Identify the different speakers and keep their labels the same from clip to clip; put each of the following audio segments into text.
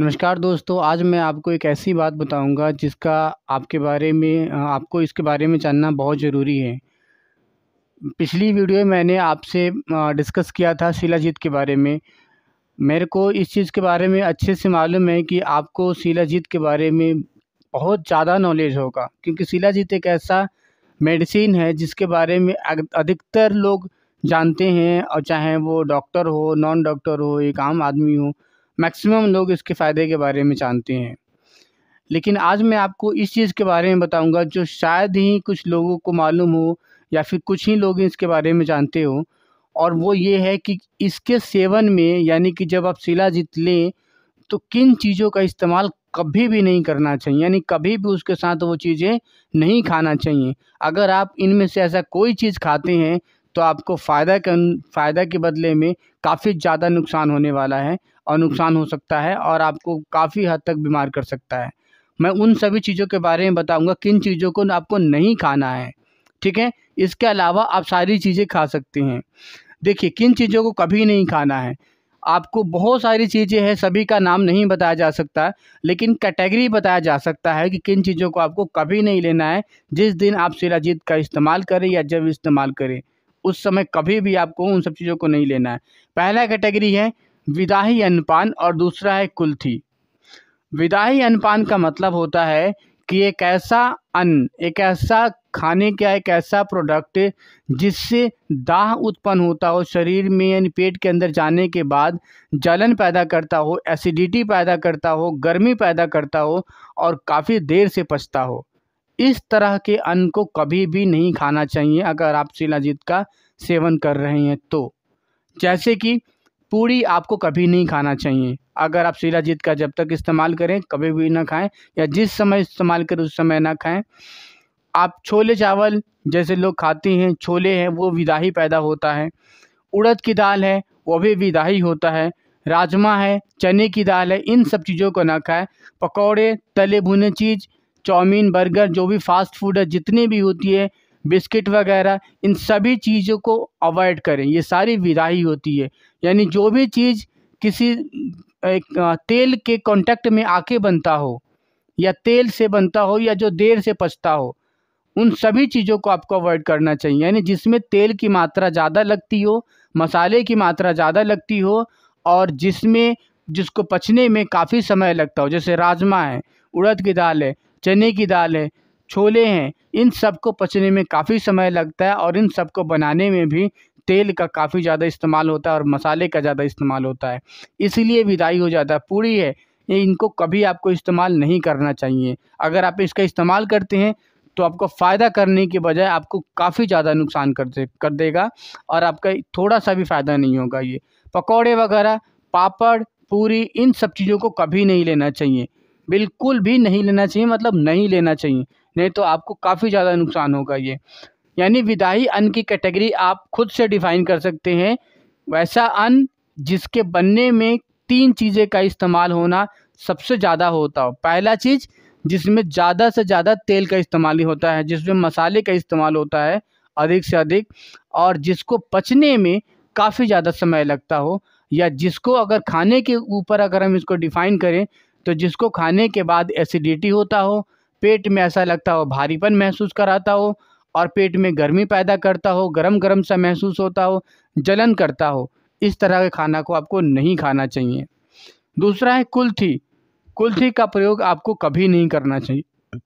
Speaker 1: नमस्कार दोस्तों आज मैं आपको एक ऐसी बात बताऊंगा जिसका आपके बारे में आपको इसके बारे में जानना बहुत ज़रूरी है पिछली वीडियो मैंने आपसे डिस्कस किया था शिलाजीत के बारे में मेरे को इस चीज़ के बारे में अच्छे से मालूम है कि आपको शिलाजीत के बारे में बहुत ज़्यादा नॉलेज होगा क्योंकि शिलाजीत एक ऐसा मेडिसिन है जिसके बारे में अधिकतर लोग जानते हैं और चाहे वो डॉक्टर हो नॉन डॉक्टर हो एक आम आदमी हो मैक्सिमम लोग इसके फ़ायदे के बारे में जानते हैं लेकिन आज मैं आपको इस चीज़ के बारे में बताऊंगा जो शायद ही कुछ लोगों को मालूम हो या फिर कुछ ही लोग इसके बारे में जानते हो और वो ये है कि इसके सेवन में यानी कि जब आप जीत लें तो किन चीज़ों का इस्तेमाल कभी भी नहीं करना चाहिए यानी कभी भी उसके साथ वो चीज़ें नहीं खाना चाहिए अगर आप इनमें से ऐसा कोई चीज़ खाते हैं तो आपको फ़ायदा के फ़ायदा के बदले में काफ़ी ज़्यादा नुकसान होने वाला है और हम्म। नुकसान हो सकता है और आपको काफ़ी हद तक बीमार कर सकता है मैं उन सभी चीज़ों के बारे में बताऊंगा किन चीज़ों को आपको नहीं खाना है ठीक है इसके अलावा आप सारी चीज़ें खा सकते हैं देखिए किन चीज़ों को कभी नहीं खाना है आपको बहुत सारी चीज़ें हैं सभी का नाम नहीं बताया जा सकता लेकिन कैटेगरी बताया जा सकता है कि किन चीज़ों को आपको कभी नहीं लेना है जिस दिन आप शिलाजीत का इस्तेमाल करें या जब इस्तेमाल करें उस समय कभी भी आपको उन सब चीज़ों को नहीं लेना है पहला कैटेगरी है विदाही अन्नपान और दूसरा है कुल्थी विदाही अन्नपान का मतलब होता है कि एक ऐसा अन्न एक ऐसा खाने का एक ऐसा प्रोडक्ट जिससे दाह उत्पन्न होता हो शरीर में यानी पेट के अंदर जाने के बाद जलन पैदा करता हो एसिडिटी पैदा करता हो गर्मी पैदा करता हो और काफ़ी देर से पचता हो इस तरह के अन्न को कभी भी नहीं खाना चाहिए अगर आप शिलाजीत का सेवन कर रहे हैं तो जैसे कि पूड़ी आपको कभी नहीं खाना चाहिए अगर आप शिलाजीत का जब तक इस्तेमाल करें कभी भी ना खाएं या जिस समय इस्तेमाल करें उस समय ना खाएं आप छोले चावल जैसे लोग खाते हैं छोले हैं वो विदाही पैदा होता है उड़द की दाल है वो भी विदाही होता है राजमा है चने की दाल है इन सब चीज़ों को ना खाएं पकौड़े तले भुने चीज़ चाउमीन बर्गर जो भी फास्ट फूड है जितनी भी होती है बिस्किट वगैरह इन सभी चीज़ों को अवॉइड करें ये सारी विदाही होती है यानी जो भी चीज़ किसी एक तेल के कांटेक्ट में आके बनता हो या तेल से बनता हो या जो देर से पचता हो उन सभी चीज़ों को आपको अवॉइड करना चाहिए यानी जिसमें तेल की मात्रा ज़्यादा लगती हो मसाले की मात्रा ज़्यादा लगती हो और जिसमें जिसको पचने में काफ़ी समय लगता हो जैसे राजमा है उड़द की दाल है चने की दाल है छोले हैं इन सब को पचने में काफ़ी समय लगता है और इन सब को बनाने में भी तेल का काफ़ी ज़्यादा इस्तेमाल होता है और मसाले का ज़्यादा इस्तेमाल होता है इसीलिए विदाई हो जाता है पूरी है ये इनको कभी आपको इस्तेमाल नहीं करना चाहिए अगर आप इसका इस्तेमाल करते हैं तो आपको फ़ायदा करने के बजाय आपको काफ़ी ज़्यादा नुकसान कर दे कर देगा और आपका थोड़ा सा भी फ़ायदा नहीं होगा ये पकौड़े वगैरह पापड़ पूरी इन सब चीज़ों को कभी नहीं लेना चाहिए बिल्कुल भी नहीं लेना चाहिए मतलब नहीं लेना चाहिए नहीं तो आपको काफ़ी ज़्यादा नुकसान होगा ये यानी विदाही अन्न की कैटेगरी आप खुद से डिफ़ाइन कर सकते हैं वैसा अन्न जिसके बनने में तीन चीज़ें का इस्तेमाल होना सबसे ज़्यादा होता हो पहला चीज़ जिसमें ज़्यादा से ज़्यादा तेल का इस्तेमाल होता है जिसमें मसाले का इस्तेमाल होता है अधिक से अधिक और जिसको पचने में काफ़ी ज़्यादा समय लगता हो या जिसको अगर खाने के ऊपर अगर हम इसको डिफ़ाइन करें तो जिसको खाने के बाद एसिडिटी होता हो पेट में ऐसा लगता हो भारीपन महसूस कराता हो और पेट में गर्मी पैदा करता हो गर्म गरम सा महसूस होता हो जलन करता हो इस तरह के खाना को आपको नहीं खाना चाहिए दूसरा है कुल्थी कुल्थी का प्रयोग आपको कभी नहीं करना चाहिए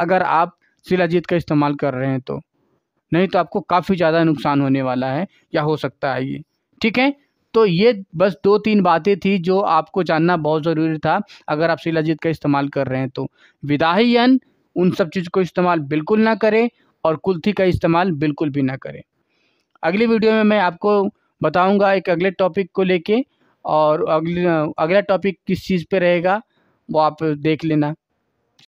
Speaker 1: अगर आप शिलाजीत का इस्तेमाल कर रहे हैं तो नहीं तो आपको काफ़ी ज़्यादा नुकसान होने वाला है या हो सकता है ये ठीक है तो ये बस दो तीन बातें थी जो आपको जानना बहुत ज़रूरी था अगर आप शिलाजीत का इस्तेमाल कर रहे हैं तो विदाही यन उन सब चीज़ को इस्तेमाल बिल्कुल ना करें और कुल्थी का इस्तेमाल बिल्कुल भी ना करें अगली वीडियो में मैं आपको बताऊंगा एक अगले टॉपिक को लेके और अगले अगला टॉपिक किस चीज़ पे रहेगा वो आप देख लेना